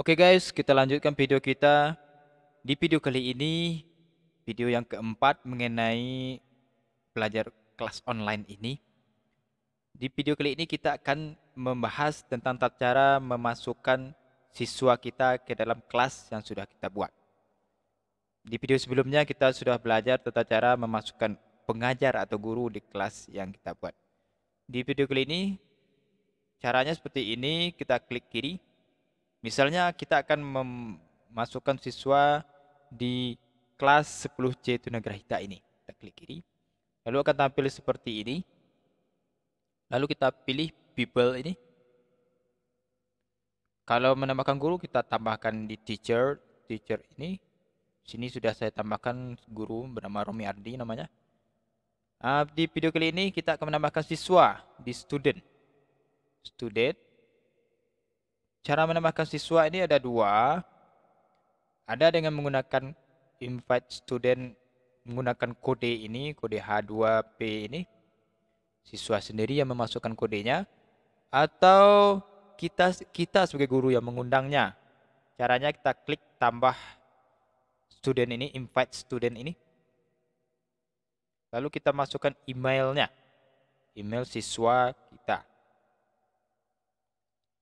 Oke okay guys, kita lanjutkan video kita. Di video kali ini, video yang keempat mengenai belajar kelas online ini. Di video kali ini kita akan membahas tentang tata cara memasukkan siswa kita ke dalam kelas yang sudah kita buat. Di video sebelumnya kita sudah belajar tata cara memasukkan pengajar atau guru di kelas yang kita buat. Di video kali ini, caranya seperti ini, kita klik kiri Misalnya kita akan memasukkan siswa di kelas 10C Tunagrahita ini. Kita klik kiri. Lalu akan tampil seperti ini. Lalu kita pilih people ini. Kalau menambahkan guru kita tambahkan di teacher, teacher ini. Sini sudah saya tambahkan guru bernama Romi Ardi namanya. Ah, di video kali ini kita akan menambahkan siswa di student. Student Cara menambahkan siswa ini ada dua. Ada dengan menggunakan invite student menggunakan kode ini, kode H2P ini. Siswa sendiri yang memasukkan kodenya atau kita kita sebagai guru yang mengundangnya. Caranya kita klik tambah student ini, invite student ini. Lalu kita masukkan emailnya, email siswa kita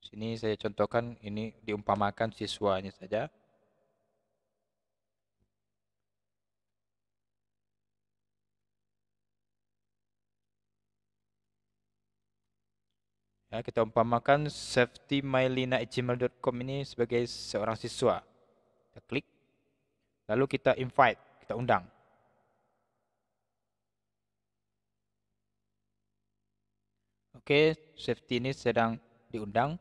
sini saya contohkan ini diumpamakan siswanya saja. Ya, kita umpamakan safetymylina@gmail.com ini sebagai seorang siswa. Kita klik. Lalu kita invite, kita undang. Oke, safety ini sedang diundang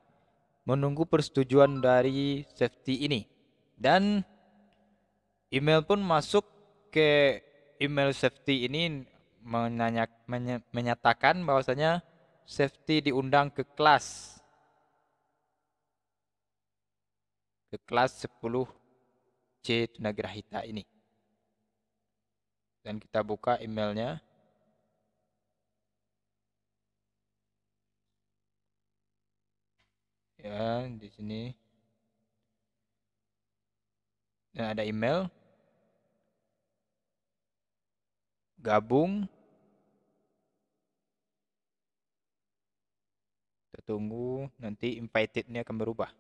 menunggu persetujuan dari safety ini. Dan email pun masuk ke email safety ini menanya, menyatakan bahwasanya safety diundang ke kelas ke kelas 10 C Tunagrahita ini. Dan kita buka emailnya. ya di sini dan nah, ada email gabung kita tunggu nanti invite-nya akan berubah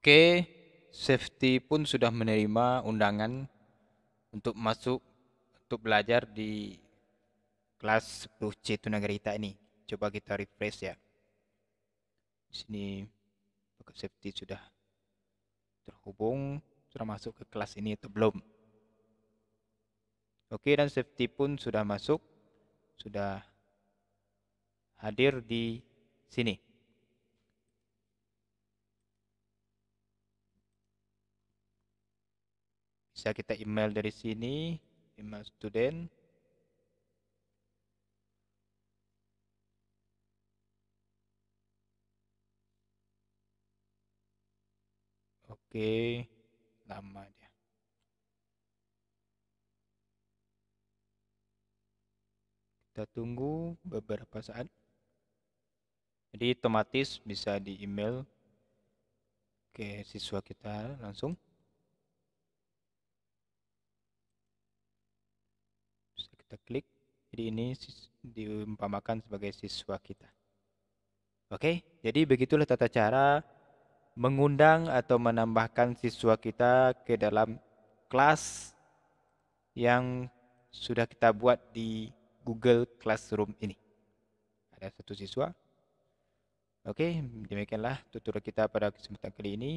Oke, safety pun sudah menerima undangan untuk masuk untuk belajar di kelas 10C Tunagarita ini. Coba kita refresh ya. Di sini backup safety sudah terhubung, sudah masuk ke kelas ini atau belum. Oke, dan safety pun sudah masuk, sudah hadir di sini. bisa kita email dari sini email student Oke, lama dia. Kita tunggu beberapa saat. Jadi otomatis bisa di email ke siswa kita langsung. kita klik jadi ini diumpamakan sebagai siswa kita oke jadi begitulah tata cara mengundang atau menambahkan siswa kita ke dalam kelas yang sudah kita buat di Google Classroom ini ada satu siswa Oke, demikianlah tutorial kita pada kesempatan kali ini.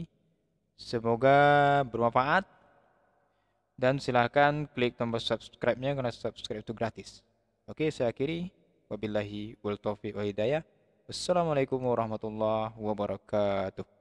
Semoga bermanfaat dan silahkan klik tombol subscribe-nya karena subscribe itu gratis. Oke, saya akhiri. Wabillahi wal taufiq wa hidayah. Wassalamualaikum warahmatullahi wabarakatuh.